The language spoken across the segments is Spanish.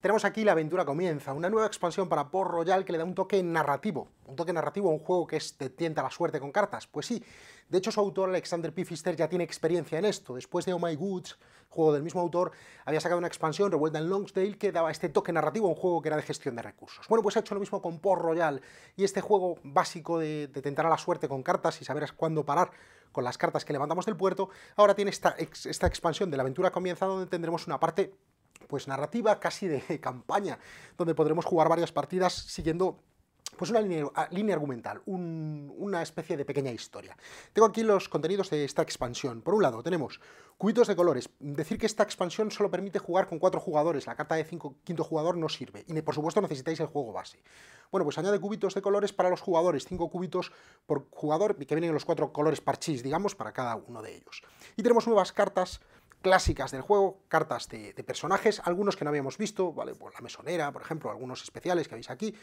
Tenemos aquí La aventura comienza, una nueva expansión para Port Royal que le da un toque narrativo. Un toque narrativo a un juego que es, te tienta la suerte con cartas. Pues sí, de hecho su autor Alexander Pfister ya tiene experiencia en esto. Después de Oh My Goods, juego del mismo autor, había sacado una expansión, Revuelta en Longsdale, que daba este toque narrativo a un juego que era de gestión de recursos. Bueno, pues ha hecho lo mismo con Port Royal y este juego básico de, de tentar a la suerte con cartas y saber cuándo parar con las cartas que levantamos del puerto, ahora tiene esta, esta expansión de la aventura comienza donde tendremos una parte pues narrativa casi de campaña, donde podremos jugar varias partidas siguiendo pues una línea, ah, argumental, una especie de pequeña historia. Tengo aquí los contenidos de esta expansión. Por un lado, tenemos cubitos de colores. Decir que esta expansión solo permite jugar con cuatro jugadores, la carta de cinco, quinto jugador no sirve, y por supuesto necesitáis el juego base. Bueno, pues añade cubitos de colores para los jugadores, cinco cubitos por jugador, que vienen los cuatro colores parchís, digamos, para cada uno de ellos. Y tenemos nuevas cartas clásicas del juego, cartas de, personajes, algunos que no habíamos visto, ¿vale? la mesonera, por ejemplo, algunos especiales que veis aquí,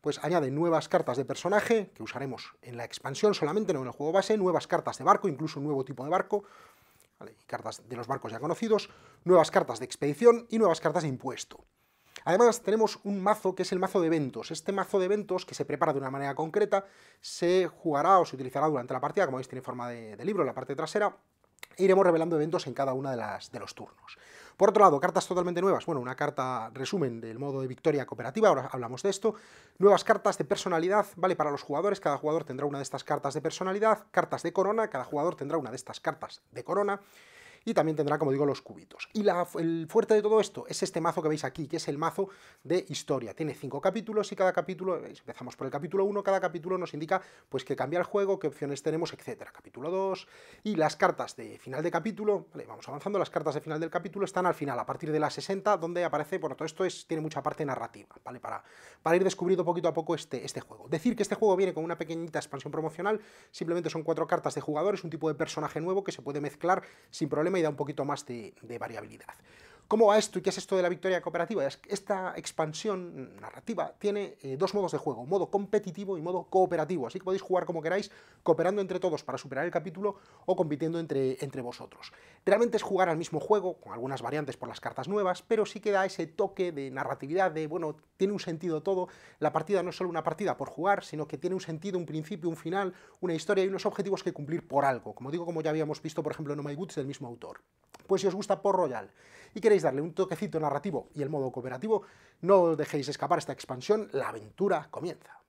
pues añade nuevas cartas de personaje que usaremos en la expansión solamente, no en el juego base, nuevas cartas de barco, incluso un nuevo tipo de barco, cartas de los barcos ya conocidos, nuevas cartas de expedición y nuevas cartas de impuesto. Además tenemos un mazo que es el mazo de eventos. Este mazo de eventos que se prepara de una manera concreta se jugará o se utilizará durante la partida, como veis tiene forma de libro en la parte trasera, iremos revelando eventos en cada una de, las, de los turnos. Por otro lado, cartas totalmente nuevas. Bueno, una carta resumen del modo de victoria cooperativa, ahora hablamos de esto. Nuevas cartas de personalidad, ¿vale? Para los jugadores, cada jugador tendrá una de estas cartas de personalidad. Cartas de corona, cada jugador tendrá una de estas cartas de corona y también tendrá, como digo, los cubitos. Y el fuerte de todo esto es este mazo que veis aquí, que es el mazo de historia. Tiene cinco capítulos y cada capítulo, eh, empezamos por el capítulo 1, cada capítulo nos indica pues que cambia el juego, qué opciones tenemos, etcétera. Capítulo 2 y las cartas de final de capítulo, vale, vamos avanzando, las cartas de final del capítulo están al final, a partir de la 60, donde aparece, bueno, todo esto es, tiene mucha parte narrativa, ¿vale? Para, para ir descubriendo poquito a poco este, este juego. Decir que este juego viene con una pequeñita expansión promocional, simplemente son cuatro cartas de jugadores, un tipo de personaje nuevo que se puede mezclar sin problema me da un poquito más de variabilidad. ¿Cómo va esto y qué es esto de la victoria cooperativa? Esta expansión narrativa tiene eh, dos modos de juego, modo competitivo y modo cooperativo, así que podéis jugar como queráis, cooperando entre todos para superar el capítulo o compitiendo entre, entre vosotros. Realmente es jugar al mismo juego, con algunas variantes por las cartas nuevas, pero sí que da ese toque de narratividad, de, bueno, tiene un sentido todo, la partida no es solo una partida por jugar, sino que tiene un sentido, un principio, un final, una historia y unos objetivos que cumplir por algo, como digo, como ya habíamos visto, por ejemplo, en No My Goods del mismo autor. Pues si os gusta por Royal y queréis darle un toquecito narrativo y el modo cooperativo, no dejéis escapar esta expansión, la aventura comienza.